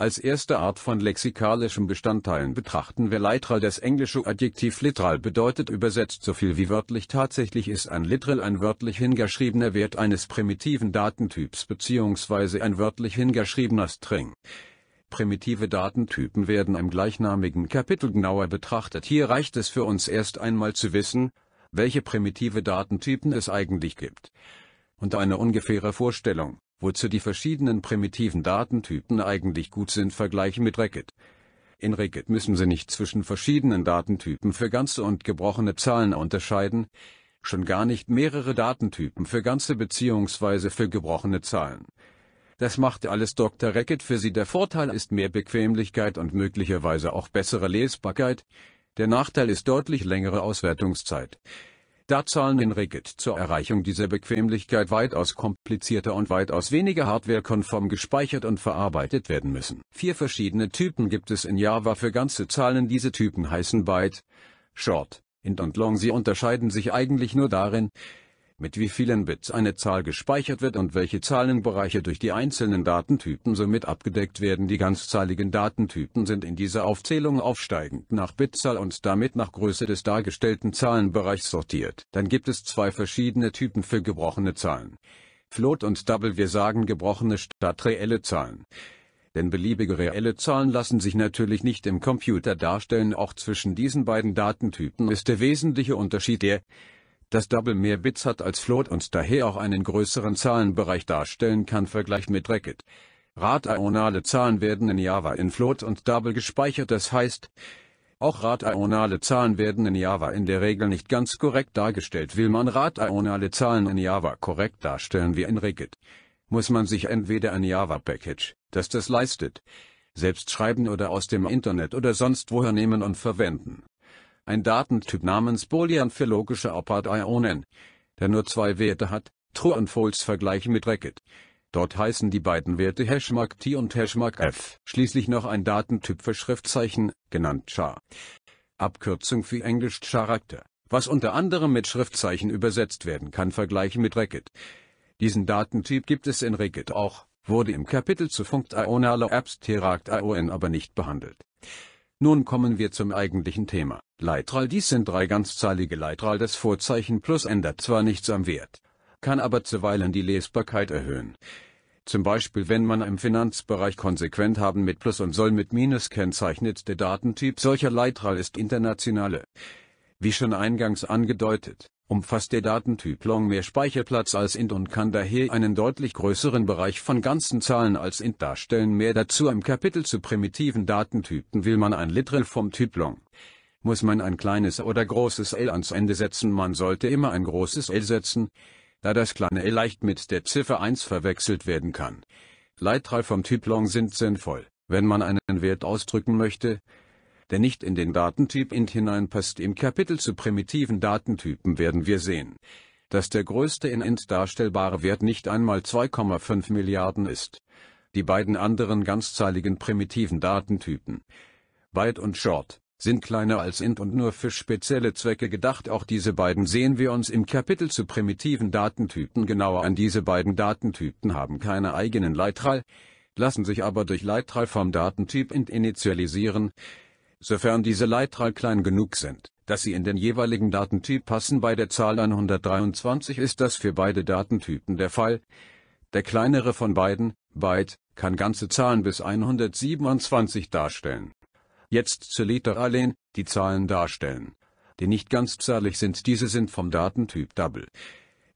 Als erste Art von lexikalischen Bestandteilen betrachten wir literal. Das englische Adjektiv literal bedeutet übersetzt so viel wie wörtlich. Tatsächlich ist ein literal ein wörtlich hingeschriebener Wert eines primitiven Datentyps bzw. ein wörtlich hingeschriebener String. Primitive Datentypen werden im gleichnamigen Kapitel genauer betrachtet. Hier reicht es für uns erst einmal zu wissen, welche primitive Datentypen es eigentlich gibt. Und eine ungefähre Vorstellung, wozu die verschiedenen primitiven Datentypen eigentlich gut sind, vergleichen mit Racket. In Racket müssen Sie nicht zwischen verschiedenen Datentypen für ganze und gebrochene Zahlen unterscheiden, schon gar nicht mehrere Datentypen für ganze bzw. für gebrochene Zahlen. Das macht alles Dr. Racket für Sie. Der Vorteil ist mehr Bequemlichkeit und möglicherweise auch bessere Lesbarkeit. Der Nachteil ist deutlich längere Auswertungszeit da Zahlen in Rigid zur Erreichung dieser Bequemlichkeit weitaus komplizierter und weitaus weniger hardwarekonform gespeichert und verarbeitet werden müssen. Vier verschiedene Typen gibt es in Java für ganze Zahlen. Diese Typen heißen Byte, Short, Int und Long. Sie unterscheiden sich eigentlich nur darin, mit wie vielen Bits eine Zahl gespeichert wird und welche Zahlenbereiche durch die einzelnen Datentypen somit abgedeckt werden. Die ganzzahligen Datentypen sind in dieser Aufzählung aufsteigend nach Bitzahl und damit nach Größe des dargestellten Zahlenbereichs sortiert. Dann gibt es zwei verschiedene Typen für gebrochene Zahlen. Float und Double wir sagen gebrochene statt reelle Zahlen denn beliebige reelle Zahlen lassen sich natürlich nicht im Computer darstellen. Auch zwischen diesen beiden Datentypen ist der wesentliche Unterschied der das Double mehr Bits hat als Float und daher auch einen größeren Zahlenbereich darstellen kann Vergleich mit Racket. Radaionale Zahlen werden in Java in Float und Double gespeichert, das heißt, auch radaionale Zahlen werden in Java in der Regel nicht ganz korrekt dargestellt. Will man radaionale Zahlen in Java korrekt darstellen wie in Racket, muss man sich entweder ein Java-Package, das das leistet, selbst schreiben oder aus dem Internet oder sonst woher nehmen und verwenden ein Datentyp namens Boolean für logische Opad-Ionen, der nur zwei Werte hat, True und False vergleichen mit Racket. Dort heißen die beiden Werte Hashmark T und Hashmark F. Schließlich noch ein Datentyp für Schriftzeichen, genannt Char. Abkürzung für Englisch Charakter, was unter anderem mit Schriftzeichen übersetzt werden kann, vergleichen mit Racket. Diesen Datentyp gibt es in Racket auch, wurde im Kapitel zu funktionaler Apps Terakt ION aber nicht behandelt. Nun kommen wir zum eigentlichen Thema. Leitral Dies sind drei ganzzahlige Leitral. Das Vorzeichen Plus ändert zwar nichts am Wert, kann aber zuweilen die Lesbarkeit erhöhen. Zum Beispiel wenn man im Finanzbereich konsequent haben mit Plus und soll mit Minus kennzeichnet. Der Datentyp solcher Leitral ist internationale. Wie schon eingangs angedeutet, umfasst der Datentyp Long mehr Speicherplatz als int und kann daher einen deutlich größeren Bereich von ganzen Zahlen als int darstellen. Mehr dazu im Kapitel zu primitiven Datentypen will man ein Literal vom Typ Long. Muss man ein kleines oder großes L ans Ende setzen? Man sollte immer ein großes L setzen, da das kleine L leicht mit der Ziffer 1 verwechselt werden kann. Literal vom Typ Long sind sinnvoll, wenn man einen Wert ausdrücken möchte, der nicht in den Datentyp int hineinpasst. Im Kapitel zu primitiven Datentypen werden wir sehen, dass der größte in int darstellbare Wert nicht einmal 2,5 Milliarden ist. Die beiden anderen ganzzahligen primitiven Datentypen, Byte und Short, sind kleiner als int und nur für spezielle Zwecke gedacht. Auch diese beiden sehen wir uns im Kapitel zu primitiven Datentypen genauer an. Diese beiden Datentypen haben keine eigenen Leitral, lassen sich aber durch Leitral vom Datentyp int initialisieren sofern diese Leitral klein genug sind, dass sie in den jeweiligen Datentyp passen. Bei der Zahl 123 ist das für beide Datentypen der Fall. Der kleinere von beiden, Byte, kann ganze Zahlen bis 127 darstellen. Jetzt zur Literalen, die Zahlen darstellen, die nicht ganzzahlig sind. Diese sind vom Datentyp Double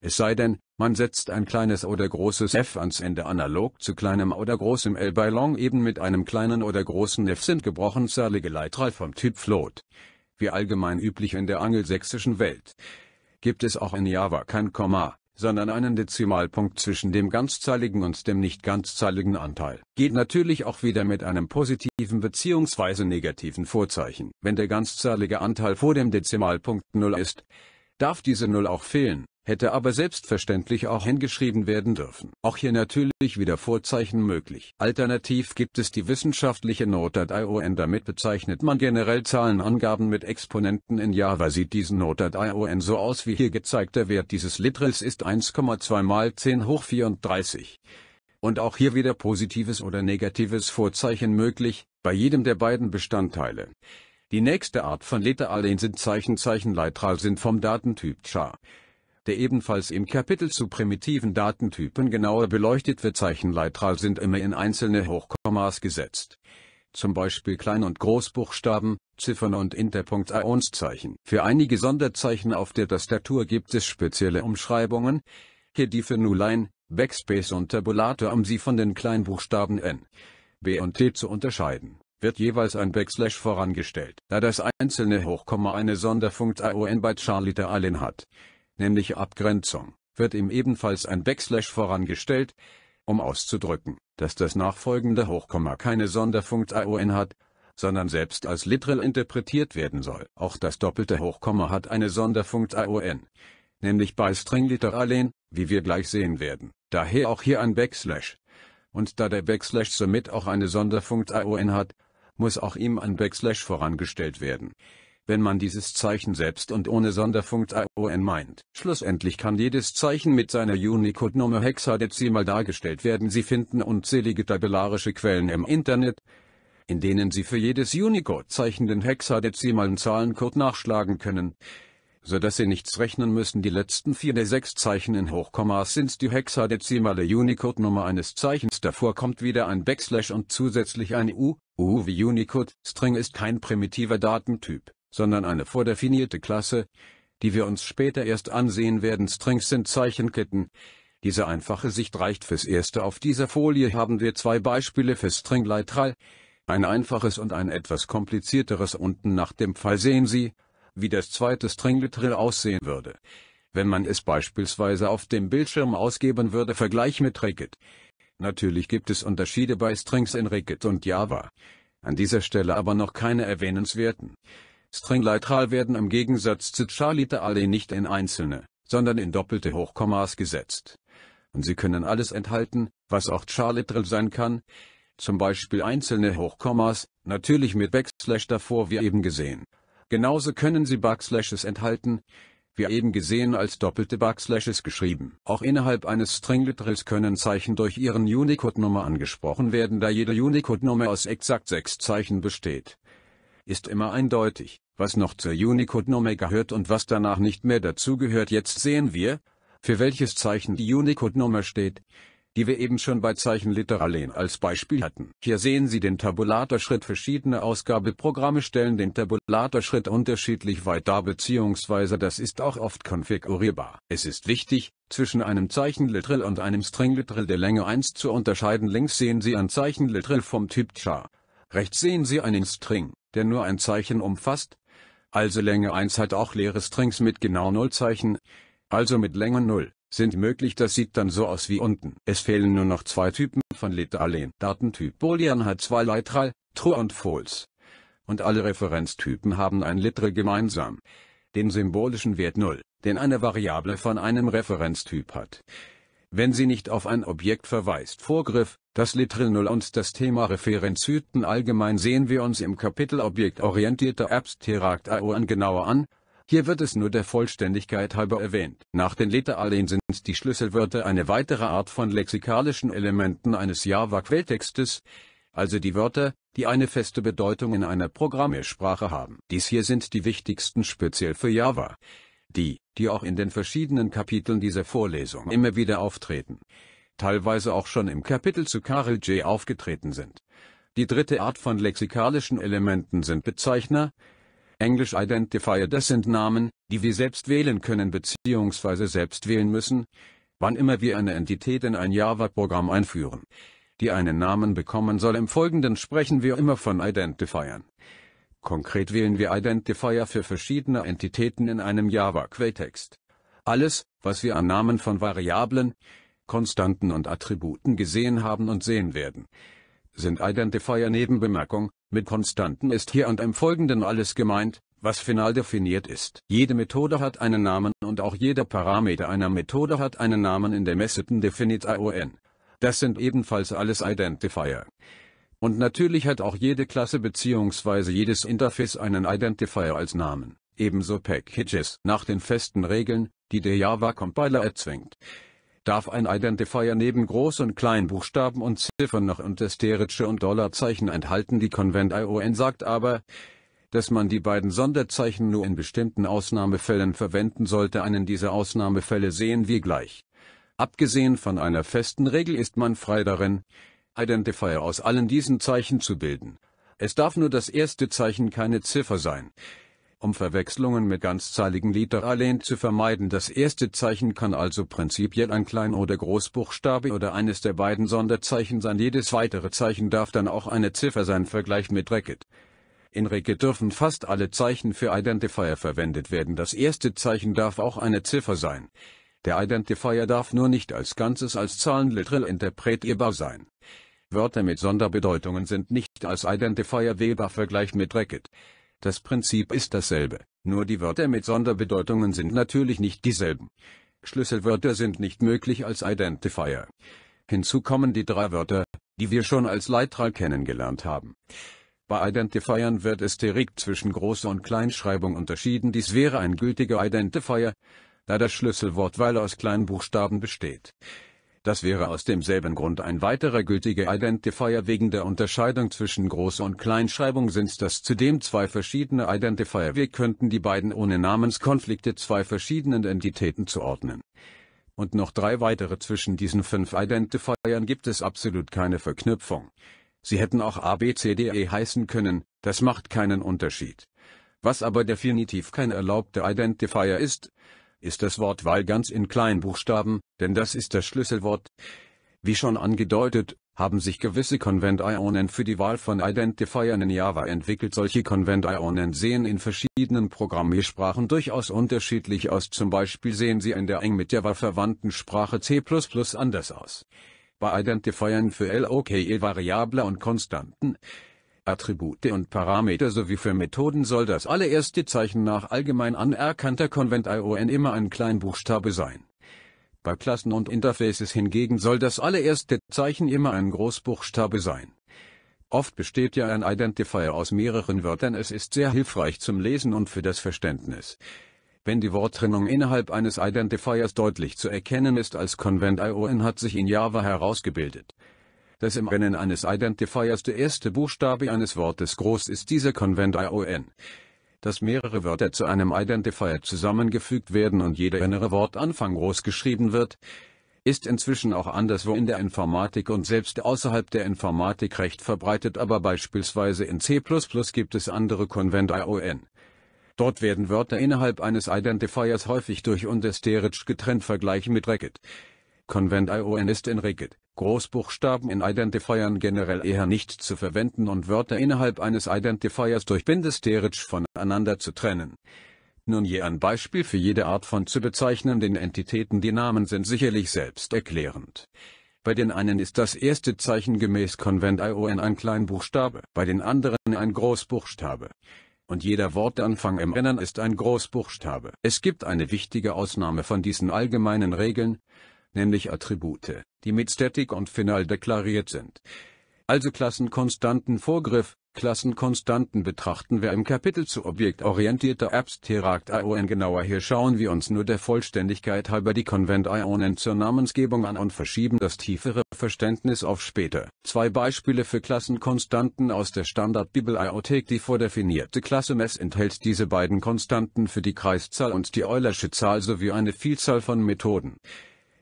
es sei denn, man setzt ein kleines oder großes f ans Ende analog zu kleinem oder großem L bei Long eben mit einem kleinen oder großen f sind gebrochenzalige Leitral vom Typ Float. Wie allgemein üblich in der angelsächsischen Welt. Gibt es auch in Java kein Komma, sondern einen Dezimalpunkt zwischen dem ganzzahligen und dem nicht ganzzahligen Anteil. Geht natürlich auch wieder mit einem positiven bzw. negativen Vorzeichen. Wenn der ganzzahlige Anteil vor dem Dezimalpunkt 0 ist, darf diese 0 auch fehlen hätte aber selbstverständlich auch hingeschrieben werden dürfen. Auch hier natürlich wieder Vorzeichen möglich. Alternativ gibt es die wissenschaftliche Notdatei ON. Damit bezeichnet man generell Zahlenangaben mit Exponenten in Java. Sieht diesen Notdatei ON so aus wie hier gezeigt. Der Wert dieses Literals ist 1,2 mal 10 hoch 34. Und auch hier wieder positives oder negatives Vorzeichen möglich, bei jedem der beiden Bestandteile. Die nächste Art von Literalen sind Zeichen. Zeichen Leitral sind vom Datentyp Char der ebenfalls im Kapitel zu primitiven Datentypen genauer beleuchtet wird. Zeichenleitral sind immer in einzelne Hochkommas gesetzt. Zum Beispiel Klein- und Großbuchstaben, Ziffern und Interpunktionszeichen. Für einige Sonderzeichen auf der Tastatur gibt es spezielle Umschreibungen. Hier die für Nullline, Backspace und Tabulator, um sie von den Kleinbuchstaben N, B und T zu unterscheiden wird jeweils ein Backslash vorangestellt, da das einzelne Hochkomma eine Sonderfunktion bei Charlie Allen hat nämlich Abgrenzung, wird ihm ebenfalls ein Backslash vorangestellt, um auszudrücken, dass das nachfolgende Hochkomma keine Sonderfunktion hat, sondern selbst als literal interpretiert werden soll. Auch das doppelte Hochkomma hat eine Sonderfunktion, nämlich bei Stringliteralen, wie wir gleich sehen werden. Daher auch hier ein Backslash. Und da der Backslash somit auch eine Sonderfunktion hat, muss auch ihm ein Backslash vorangestellt werden wenn man dieses Zeichen selbst und ohne Sonderfunkt AON meint. Schlussendlich kann jedes Zeichen mit seiner Unicode-Nummer hexadezimal dargestellt werden. Sie finden unzählige tabellarische Quellen im Internet, in denen Sie für jedes Unicode-Zeichen den hexadezimalen Zahlencode nachschlagen können, so dass Sie nichts rechnen müssen. Die letzten vier der sechs Zeichen in Hochkommas sind die hexadezimale Unicode-Nummer eines Zeichens. Davor kommt wieder ein Backslash und zusätzlich ein U. U wie Unicode. String ist kein primitiver Datentyp sondern eine vordefinierte Klasse, die wir uns später erst ansehen werden. Strings sind Zeichenketten. Diese einfache Sicht reicht fürs Erste. Auf dieser Folie haben wir zwei Beispiele für Stringleitral, ein einfaches und ein etwas komplizierteres. Unten nach dem Fall sehen Sie, wie das zweite Stringleitral aussehen würde. Wenn man es beispielsweise auf dem Bildschirm ausgeben würde, Vergleich mit Racket. Natürlich gibt es Unterschiede bei Strings in Racket und Java. An dieser Stelle aber noch keine erwähnenswerten. Stringleitral werden im Gegensatz zu alle nicht in einzelne, sondern in doppelte Hochkommas gesetzt. Und sie können alles enthalten, was auch Charliteal sein kann, zum Beispiel einzelne Hochkommas, natürlich mit Backslash davor wie eben gesehen. Genauso können sie Backslashes enthalten, wie eben gesehen als doppelte Backslashes geschrieben. Auch innerhalb eines Stringliterals können Zeichen durch ihren Unicode-Nummer angesprochen werden, da jede Unicode-Nummer aus exakt sechs Zeichen besteht ist immer eindeutig, was noch zur Unicode-Nummer gehört und was danach nicht mehr dazugehört. Jetzt sehen wir, für welches Zeichen die Unicode-Nummer steht, die wir eben schon bei Zeichenliteralen als Beispiel hatten. Hier sehen Sie den Tabulatorschritt. Verschiedene Ausgabeprogramme stellen den Tabulatorschritt unterschiedlich weit dar bzw. das ist auch oft konfigurierbar. Es ist wichtig, zwischen einem Zeichenliteral und einem Stringliteral der Länge 1 zu unterscheiden. Links sehen Sie ein Zeichenliteral vom Typ Char. Rechts sehen Sie einen String der nur ein Zeichen umfasst. Also Länge 1 hat auch leere Strings mit genau 0 Zeichen. Also mit Länge 0 sind möglich. Das sieht dann so aus wie unten. Es fehlen nur noch zwei Typen von Literalen. Datentyp Boolean hat zwei Literal, True und False. Und alle Referenztypen haben ein Litre gemeinsam. Den symbolischen Wert 0, den eine Variable von einem Referenztyp hat wenn sie nicht auf ein Objekt verweist. Vorgriff, das Literal Null und das Thema Referenziten allgemein sehen wir uns im Kapitel Objektorientierter Abstrakt AON genauer an. Hier wird es nur der Vollständigkeit halber erwähnt. Nach den Literalen sind die Schlüsselwörter eine weitere Art von lexikalischen Elementen eines Java-Quelltextes, also die Wörter, die eine feste Bedeutung in einer Programmiersprache haben. Dies hier sind die wichtigsten speziell für Java die, die auch in den verschiedenen Kapiteln dieser Vorlesung immer wieder auftreten, teilweise auch schon im Kapitel zu Karel J. aufgetreten sind. Die dritte Art von lexikalischen Elementen sind Bezeichner, Englisch Identifier, das sind Namen, die wir selbst wählen können bzw. selbst wählen müssen, wann immer wir eine Entität in ein Java-Programm einführen, die einen Namen bekommen soll. Im Folgenden sprechen wir immer von Identifiern. Konkret wählen wir Identifier für verschiedene Entitäten in einem Java-Quelltext. Alles, was wir an Namen von Variablen, Konstanten und Attributen gesehen haben und sehen werden, sind Identifier Nebenbemerkung, mit Konstanten ist hier und im Folgenden alles gemeint, was final definiert ist. Jede Methode hat einen Namen und auch jeder Parameter einer Methode hat einen Namen in der Messeten Definite ION. Das sind ebenfalls alles Identifier. Und natürlich hat auch jede Klasse bzw. jedes Interface einen Identifier als Namen, ebenso Packages nach den festen Regeln, die der Java-Compiler erzwingt. Darf ein Identifier neben Groß- und Kleinbuchstaben und Ziffern noch untersterische und Dollarzeichen enthalten? Die Convent-ION sagt aber, dass man die beiden Sonderzeichen nur in bestimmten Ausnahmefällen verwenden sollte. Einen dieser Ausnahmefälle sehen wir gleich. Abgesehen von einer festen Regel ist man frei darin, Identifier aus allen diesen Zeichen zu bilden. Es darf nur das erste Zeichen keine Ziffer sein. Um Verwechslungen mit ganzzahligen Literalen zu vermeiden, das erste Zeichen kann also prinzipiell ein Klein- oder Großbuchstabe oder eines der beiden Sonderzeichen sein. Jedes weitere Zeichen darf dann auch eine Ziffer sein. Vergleich mit Racket. In Racket dürfen fast alle Zeichen für Identifier verwendet werden. Das erste Zeichen darf auch eine Ziffer sein. Der Identifier darf nur nicht als Ganzes als Zahlenliteral interpretierbar sein. Wörter mit Sonderbedeutungen sind nicht als Identifier wählbar Vergleich mit Racket. Das Prinzip ist dasselbe, nur die Wörter mit Sonderbedeutungen sind natürlich nicht dieselben. Schlüsselwörter sind nicht möglich als Identifier. Hinzu kommen die drei Wörter, die wir schon als Leitral kennengelernt haben. Bei Identifiern wird es direkt zwischen Groß- und Kleinschreibung unterschieden. Dies wäre ein gültiger Identifier, da das Schlüsselwort weil aus Kleinbuchstaben besteht. Das wäre aus demselben Grund ein weiterer gültiger Identifier wegen der Unterscheidung zwischen Groß- und Kleinschreibung sind das zudem zwei verschiedene Identifier. Wir könnten die beiden ohne Namenskonflikte zwei verschiedenen Entitäten zuordnen. Und noch drei weitere zwischen diesen fünf Identifiern gibt es absolut keine Verknüpfung. Sie hätten auch ABCDE heißen können, das macht keinen Unterschied. Was aber definitiv kein erlaubter Identifier ist, ist das Wort weil ganz in Kleinbuchstaben, denn das ist das Schlüsselwort. Wie schon angedeutet, haben sich gewisse Convent-Ionen für die Wahl von Identifiern in Java entwickelt. Solche Convent-Ionen sehen in verschiedenen Programmiersprachen durchaus unterschiedlich aus. Zum Beispiel sehen sie in der eng mit Java verwandten Sprache C++ anders aus. Bei Identifiern für LOKE-Variable und Konstanten Attribute und Parameter sowie für Methoden soll das allererste Zeichen nach allgemein anerkannter Konvent ION immer ein Kleinbuchstabe sein. Bei Klassen und Interfaces hingegen soll das allererste Zeichen immer ein Großbuchstabe sein. Oft besteht ja ein Identifier aus mehreren Wörtern, es ist sehr hilfreich zum Lesen und für das Verständnis. Wenn die Worttrennung innerhalb eines Identifiers deutlich zu erkennen ist als Konvent ION hat sich in Java herausgebildet dass im Rennen eines Identifiers der erste Buchstabe eines Wortes groß ist dieser Konvent ION. Dass mehrere Wörter zu einem Identifier zusammengefügt werden und jeder innere Wortanfang groß geschrieben wird, ist inzwischen auch anderswo in der Informatik und selbst außerhalb der Informatik recht verbreitet, aber beispielsweise in C++ gibt es andere Konvent ION. Dort werden Wörter innerhalb eines Identifiers häufig durch und getrennt vergleichen mit Racket. Konvent ION ist in Rigid, Großbuchstaben in Identifiern generell eher nicht zu verwenden und Wörter innerhalb eines Identifiers durch Bindestrich voneinander zu trennen. Nun je ein Beispiel für jede Art von zu bezeichnenden Entitäten die Namen sind sicherlich selbsterklärend. Bei den einen ist das erste Zeichen gemäß Konvent ION ein Kleinbuchstabe, bei den anderen ein Großbuchstabe und jeder Wortanfang im Rennen ist ein Großbuchstabe. Es gibt eine wichtige Ausnahme von diesen allgemeinen Regeln, nämlich Attribute, die mit Static und Final deklariert sind. Also Klassenkonstanten Vorgriff, Klassenkonstanten betrachten wir im Kapitel zu objektorientierter abstract ION genauer. Hier schauen wir uns nur der Vollständigkeit halber die konvent ION zur Namensgebung an und verschieben das tiefere Verständnis auf später. Zwei Beispiele für Klassenkonstanten aus der Standardbibel IOTEC. Die vordefinierte Klasse Mess enthält diese beiden Konstanten für die Kreiszahl und die Eulersche Zahl sowie eine Vielzahl von Methoden.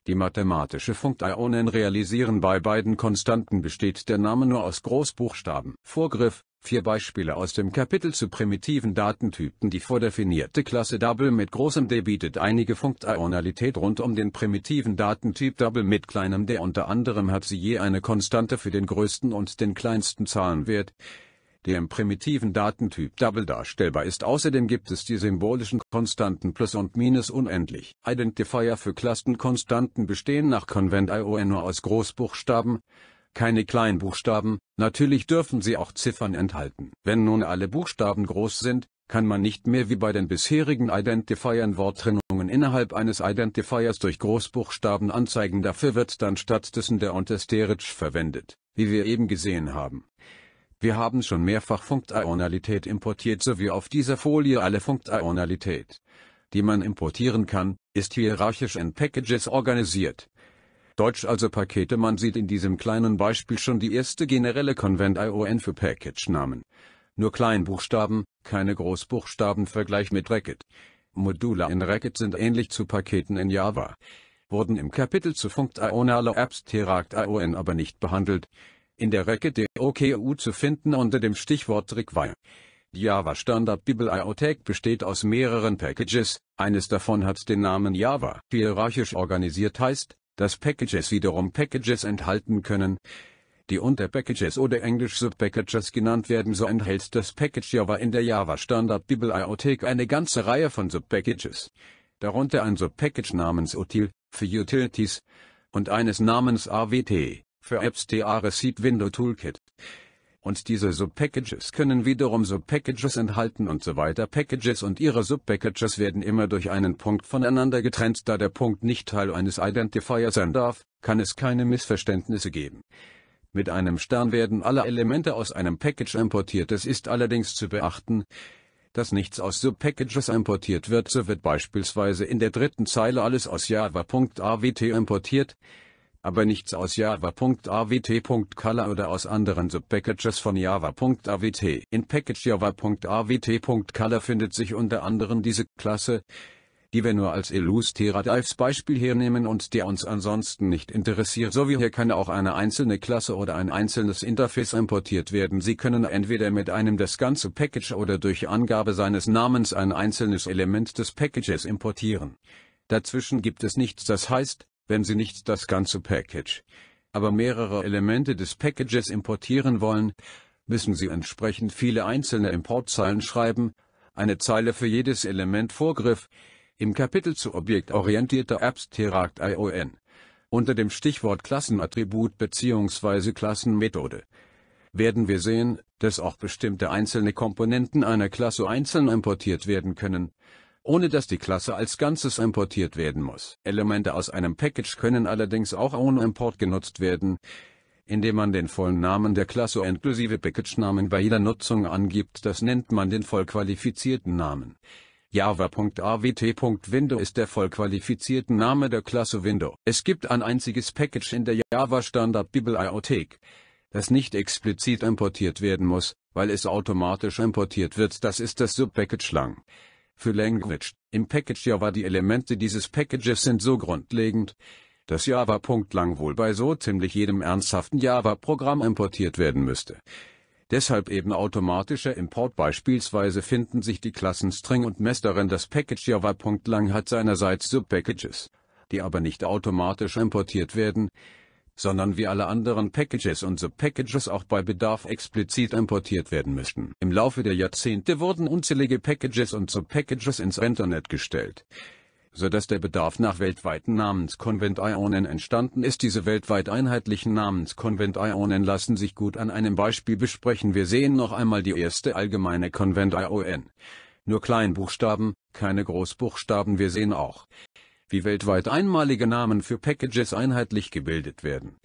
Die mathematische Funktionen realisieren bei beiden Konstanten besteht der Name nur aus Großbuchstaben. Vorgriff, vier Beispiele aus dem Kapitel zu primitiven Datentypen Die vordefinierte Klasse Double mit großem D bietet einige Funktionalität rund um den primitiven Datentyp Double mit kleinem d. Unter anderem hat sie je eine Konstante für den größten und den kleinsten Zahlenwert der im primitiven Datentyp Double darstellbar ist. Außerdem gibt es die symbolischen Konstanten Plus und Minus unendlich. Identifier für Klassenkonstanten bestehen nach Convent ION nur aus Großbuchstaben, keine Kleinbuchstaben, natürlich dürfen sie auch Ziffern enthalten. Wenn nun alle Buchstaben groß sind, kann man nicht mehr wie bei den bisherigen Identifiern Worttrennungen innerhalb eines Identifiers durch Großbuchstaben anzeigen. Dafür wird dann stattdessen der und verwendet, wie wir eben gesehen haben. Wir haben schon mehrfach Funktionalität importiert sowie auf dieser Folie alle Funktionalität, die man importieren kann, ist hierarchisch in Packages organisiert. Deutsch also Pakete man sieht in diesem kleinen Beispiel schon die erste generelle Konvent ION für Package-Namen. Nur Kleinbuchstaben, keine Großbuchstaben Vergleich mit Racket. Module in Racket sind ähnlich zu Paketen in Java. Wurden im Kapitel zu funktionale Apps Terakt ION aber nicht behandelt in der Recke der OKU zu finden unter dem Stichwort Require. Die Java Standard Bibel IoTech besteht aus mehreren Packages, eines davon hat den Namen Java. Hierarchisch organisiert heißt, dass Packages wiederum Packages enthalten können, die unter Packages oder englisch Subpackages genannt werden, so enthält das Package Java in der Java Standard Bibel IoTech eine ganze Reihe von Subpackages. Darunter ein Subpackage namens Util für Utilities und eines namens AWT für Apps DA Receipt Window Toolkit. Und diese Subpackages können wiederum Subpackages enthalten und so weiter. Packages und ihre Subpackages werden immer durch einen Punkt voneinander getrennt. Da der Punkt nicht Teil eines Identifiers sein darf, kann es keine Missverständnisse geben. Mit einem Stern werden alle Elemente aus einem Package importiert. Es ist allerdings zu beachten, dass nichts aus Subpackages importiert wird. So wird beispielsweise in der dritten Zeile alles aus java.avt importiert aber nichts aus java.avt.color oder aus anderen Subpackages von java.avt. In Package java.awt.color findet sich unter anderem diese Klasse, die wir nur als Illustrative Beispiel hernehmen und der uns ansonsten nicht interessiert. So wie hier kann auch eine einzelne Klasse oder ein einzelnes Interface importiert werden. Sie können entweder mit einem das ganze Package oder durch Angabe seines Namens ein einzelnes Element des Packages importieren. Dazwischen gibt es nichts, das heißt, wenn Sie nicht das ganze Package, aber mehrere Elemente des Packages importieren wollen, müssen Sie entsprechend viele einzelne Importzeilen schreiben, eine Zeile für jedes Element Vorgriff, im Kapitel zu objektorientierter Apps Terakt ION, unter dem Stichwort Klassenattribut bzw. Klassenmethode, werden wir sehen, dass auch bestimmte einzelne Komponenten einer Klasse einzeln importiert werden können, ohne dass die Klasse als Ganzes importiert werden muss. Elemente aus einem Package können allerdings auch ohne Import genutzt werden, indem man den vollen Namen der Klasse inklusive Package-Namen bei jeder Nutzung angibt. Das nennt man den vollqualifizierten Namen. Java.awt.window ist der vollqualifizierte Name der Klasse Window. Es gibt ein einziges Package in der Java Standard Bibliothek, das nicht explizit importiert werden muss, weil es automatisch importiert wird. Das ist das Subpackage lang für Language. Im Package Java die Elemente dieses Packages sind so grundlegend, dass Java lang wohl bei so ziemlich jedem ernsthaften Java-Programm importiert werden müsste. Deshalb eben automatischer Import beispielsweise finden sich die Klassen String und Mess darin. Das Package Java.lang hat seinerseits Subpackages, die aber nicht automatisch importiert werden, sondern wie alle anderen Packages und Subpackages auch bei Bedarf explizit importiert werden müssten. Im Laufe der Jahrzehnte wurden unzählige Packages und Subpackages ins Internet gestellt so dass der Bedarf nach weltweiten Namenskonvent Namenskonventionen entstanden ist. Diese weltweit einheitlichen Namenskonvent Namenskonventionen lassen sich gut an einem Beispiel besprechen. Wir sehen noch einmal die erste allgemeine Konvent Ion. Nur Kleinbuchstaben, keine Großbuchstaben. Wir sehen auch, wie weltweit einmalige Namen für Packages einheitlich gebildet werden.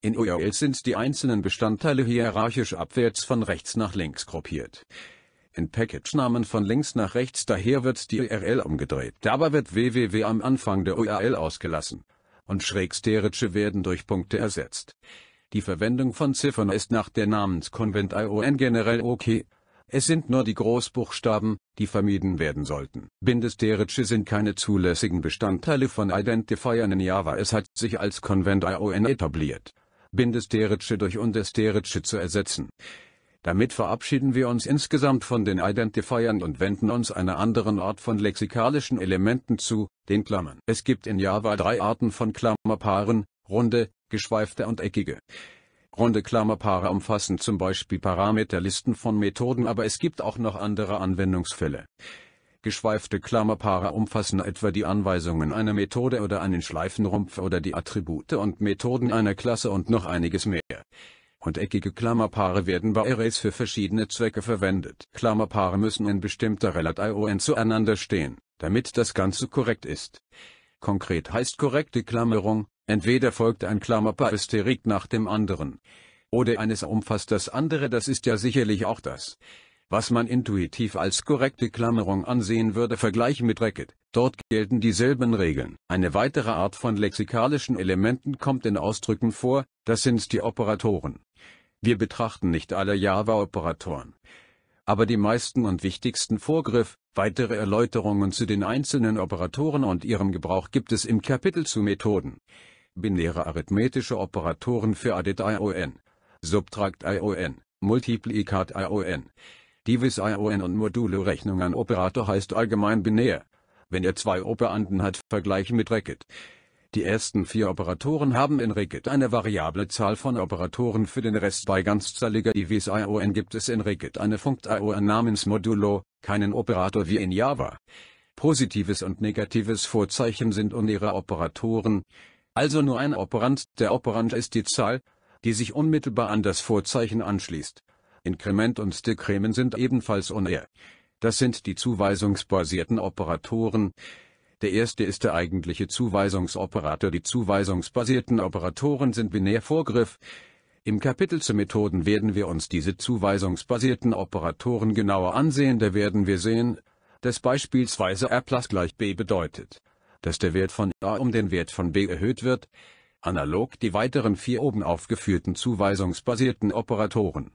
In URLs sind die einzelnen Bestandteile hierarchisch abwärts von rechts nach links gruppiert. In Package-Namen von links nach rechts daher wird die URL umgedreht. Dabei wird www am Anfang der URL ausgelassen und schrägsterische werden durch Punkte ersetzt. Die Verwendung von Ziffern ist nach der Namenskonvent ION generell okay. Es sind nur die Großbuchstaben, die vermieden werden sollten. Bindesteritsche sind keine zulässigen Bestandteile von Identifiern in Java. Es hat sich als Konvent ION etabliert, Bindesteritsche durch Undesteritsche zu ersetzen. Damit verabschieden wir uns insgesamt von den Identifiern und wenden uns einer anderen Art von lexikalischen Elementen zu, den Klammern. Es gibt in Java drei Arten von Klammerpaaren, runde, geschweifte und eckige. Runde Klammerpaare umfassen zum Beispiel Parameterlisten von Methoden, aber es gibt auch noch andere Anwendungsfälle. Geschweifte Klammerpaare umfassen etwa die Anweisungen einer Methode oder einen Schleifenrumpf oder die Attribute und Methoden einer Klasse und noch einiges mehr. Und eckige Klammerpaare werden bei Arrays für verschiedene Zwecke verwendet. Klammerpaare müssen in bestimmter Relation zueinander stehen, damit das Ganze korrekt ist. Konkret heißt korrekte Klammerung, Entweder folgt ein Klammerpaar-Hysterik nach dem anderen. Oder eines umfasst das andere, das ist ja sicherlich auch das. Was man intuitiv als korrekte Klammerung ansehen würde, Vergleich mit Racket, dort gelten dieselben Regeln. Eine weitere Art von lexikalischen Elementen kommt in Ausdrücken vor, das sind die Operatoren. Wir betrachten nicht alle Java-Operatoren. Aber die meisten und wichtigsten Vorgriff, weitere Erläuterungen zu den einzelnen Operatoren und ihrem Gebrauch gibt es im Kapitel zu Methoden binäre arithmetische Operatoren für Addit ION, Subtract ION, Multiplikat ION, Divis ION und Modulo Rechnung an Operator heißt allgemein binär. Wenn er zwei Operanden hat, Vergleich mit Racket. Die ersten vier Operatoren haben in Racket eine variable Zahl von Operatoren für den Rest. Bei ganzzahliger Divis ION gibt es in Racket eine Funkt ION namens Modulo, keinen Operator wie in Java. Positives und negatives Vorzeichen sind uneere Operatoren, also nur ein Operand, der Operand ist die Zahl, die sich unmittelbar an das Vorzeichen anschließt. Inkrement und Dekremen sind ebenfalls onehr. E. Das sind die zuweisungsbasierten Operatoren. Der erste ist der eigentliche Zuweisungsoperator. Die zuweisungsbasierten Operatoren sind binär Vorgriff. Im Kapitel zu Methoden werden wir uns diese zuweisungsbasierten Operatoren genauer ansehen. Da werden wir sehen, dass beispielsweise R plus gleich B bedeutet dass der Wert von a um den Wert von b erhöht wird, analog die weiteren vier oben aufgeführten zuweisungsbasierten Operatoren